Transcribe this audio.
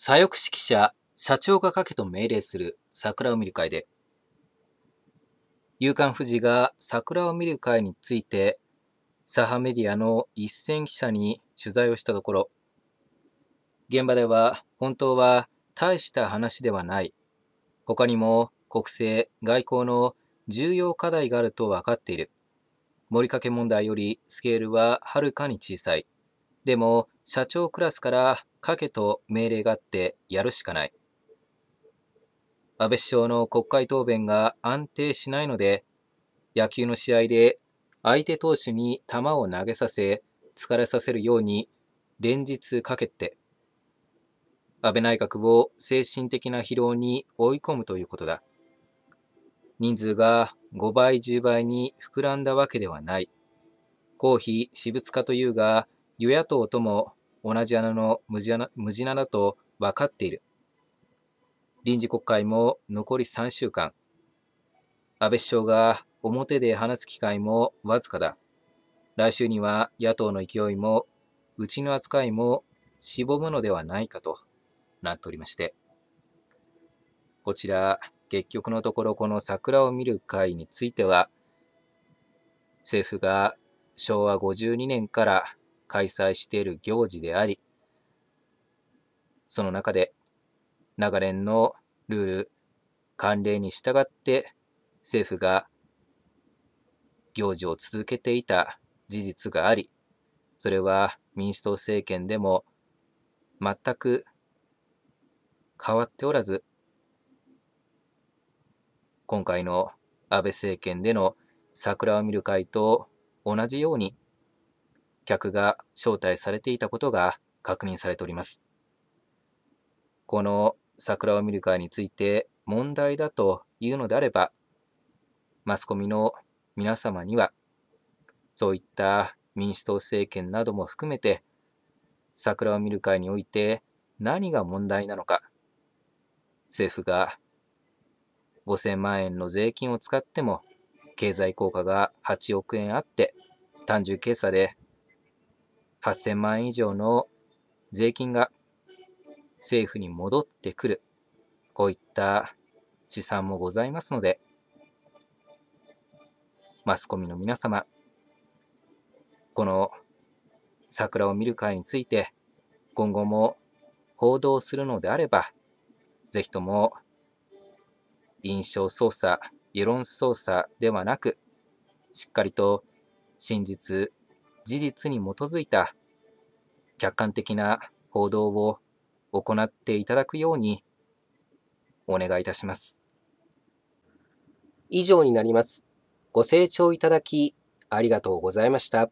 左翼指揮者、社長が書けと命令する桜を見る会で、夕刊富士が桜を見る会について、左派メディアの一線記者に取材をしたところ、現場では本当は大した話ではない。他にも国政、外交の重要課題があると分かっている。盛りかけ問題よりスケールははるかに小さい。でも社長クラスから賭けと命令があってやるしかない。安倍首相の国会答弁が安定しないので、野球の試合で相手投手に球を投げさせ、疲れさせるように連日かけて、安倍内閣を精神的な疲労に追い込むということだ。人数が5倍、10倍に膨らんだわけではない。公費私物化というが、与野党とも同じ穴の無地穴無穴だと分かっている。臨時国会も残り3週間。安倍首相が表で話す機会もわずかだ。来週には野党の勢いも、うちの扱いもしぼむのではないかとなっておりまして。こちら、結局のところこの桜を見る会については、政府が昭和52年から開催している行事であり、その中で長年のルール、慣例に従って政府が行事を続けていた事実があり、それは民主党政権でも全く変わっておらず、今回の安倍政権での桜を見る会と同じように客が招待されていたことが確認されております。この桜を見る会について問題だというのであれば、マスコミの皆様には、そういった民主党政権なども含めて、桜を見る会において何が問題なのか、政府が5000万円の税金を使っても経済効果が8億円あって単純計算で8000万円以上の税金が政府に戻ってくる、こういった試算もございますので、マスコミの皆様、この桜を見る会について、今後も報道するのであれば、ぜひとも印象操作、世論操作ではなく、しっかりと真実、事実に基づいた客観的な報道を行っていただくようにお願いいたします。以上になります。ご清聴いただきありがとうございました。